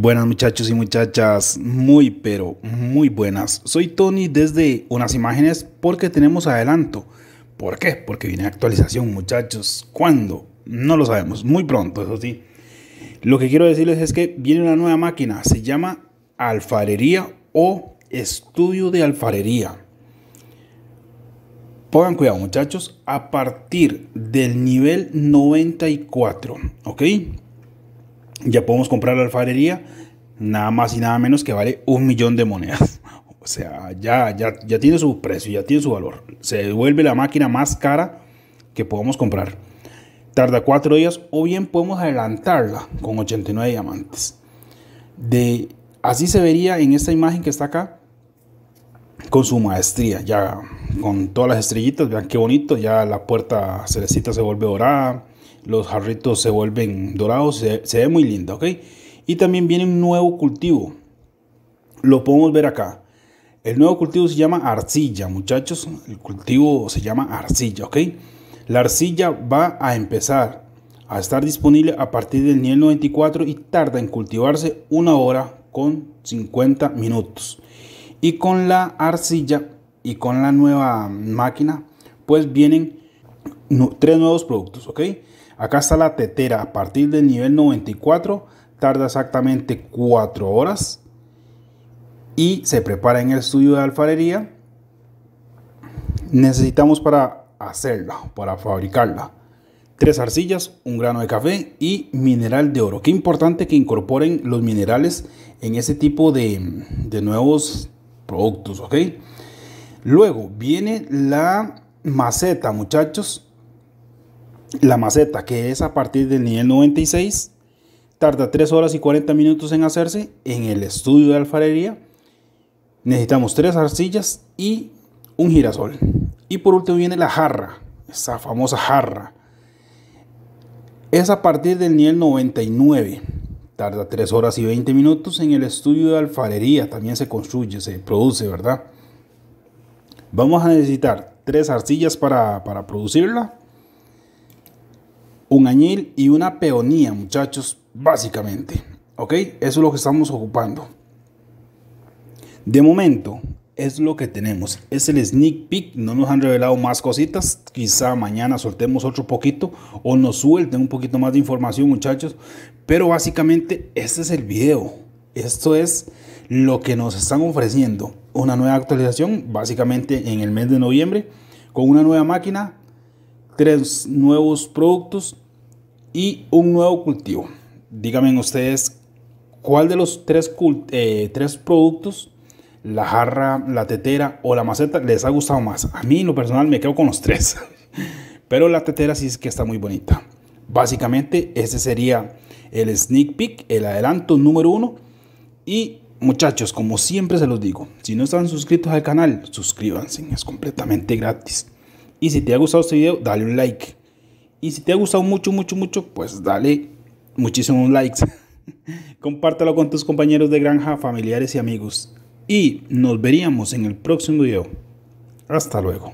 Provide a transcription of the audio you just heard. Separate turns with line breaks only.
Buenas muchachos y muchachas, muy pero muy buenas. Soy Tony desde unas imágenes porque tenemos adelanto. ¿Por qué? Porque viene actualización muchachos. ¿Cuándo? No lo sabemos, muy pronto eso sí. Lo que quiero decirles es que viene una nueva máquina, se llama alfarería o estudio de alfarería. Pongan cuidado muchachos, a partir del nivel 94, ¿ok? ya podemos comprar la alfarería, nada más y nada menos que vale un millón de monedas. O sea, ya, ya, ya tiene su precio, ya tiene su valor. Se vuelve la máquina más cara que podemos comprar. Tarda cuatro días o bien podemos adelantarla con 89 diamantes. De, así se vería en esta imagen que está acá con su maestría, ya con todas las estrellitas, vean qué bonito, ya la puerta cerecita se vuelve dorada, los jarritos se vuelven dorados, se, ve muy lindo ¿ok? Y también viene un nuevo cultivo, lo podemos ver acá. El nuevo cultivo se llama arcilla, muchachos, el cultivo se llama arcilla, ¿ok? La arcilla va a empezar a estar disponible a partir del nivel 94 y tarda en cultivarse una hora con 50 minutos. Y con la arcilla y con la nueva máquina, pues vienen tres nuevos productos, ¿ok? Acá está la tetera a partir del nivel 94, tarda exactamente 4 horas y se prepara en el estudio de alfarería. Necesitamos para hacerla, para fabricarla, tres arcillas, un grano de café y mineral de oro. Qué importante que incorporen los minerales en ese tipo de, de nuevos productos, ¿ok? Luego viene la maceta, muchachos. La maceta, que es a partir del nivel 96, tarda 3 horas y 40 minutos en hacerse en el estudio de alfarería. Necesitamos 3 arcillas y un girasol. Y por último viene la jarra, esa famosa jarra. Es a partir del nivel 99 tarda 3 horas y 20 minutos en el estudio de alfarería, también se construye, se produce, ¿verdad? Vamos a necesitar tres arcillas para, para producirla, un añil y una peonía, muchachos, básicamente. ¿Ok? Eso es lo que estamos ocupando. De momento, es lo que tenemos. Es el sneak peek. No nos han revelado más cositas. Quizá mañana soltemos otro poquito o nos suelten un poquito más de información, muchachos. Pero básicamente este es el video. Esto es lo que nos están ofreciendo. Una nueva actualización, básicamente en el mes de noviembre, con una nueva máquina, tres nuevos productos y un nuevo cultivo. Díganme ustedes cuál de los tres, eh, tres productos la jarra, la tetera o la maceta les ha gustado más. A mí en lo personal me quedo con los tres. Pero la tetera sí es que está muy bonita. Básicamente ese sería el sneak peek, el adelanto número uno. Y muchachos, como siempre se los digo, si no están suscritos al canal, suscríbanse, es completamente gratis. Y si te ha gustado este video, dale un like. Y si te ha gustado mucho, mucho, mucho, pues dale muchísimos likes. Compártelo con tus compañeros de granja, familiares y amigos y nos veríamos en el próximo video. Hasta luego.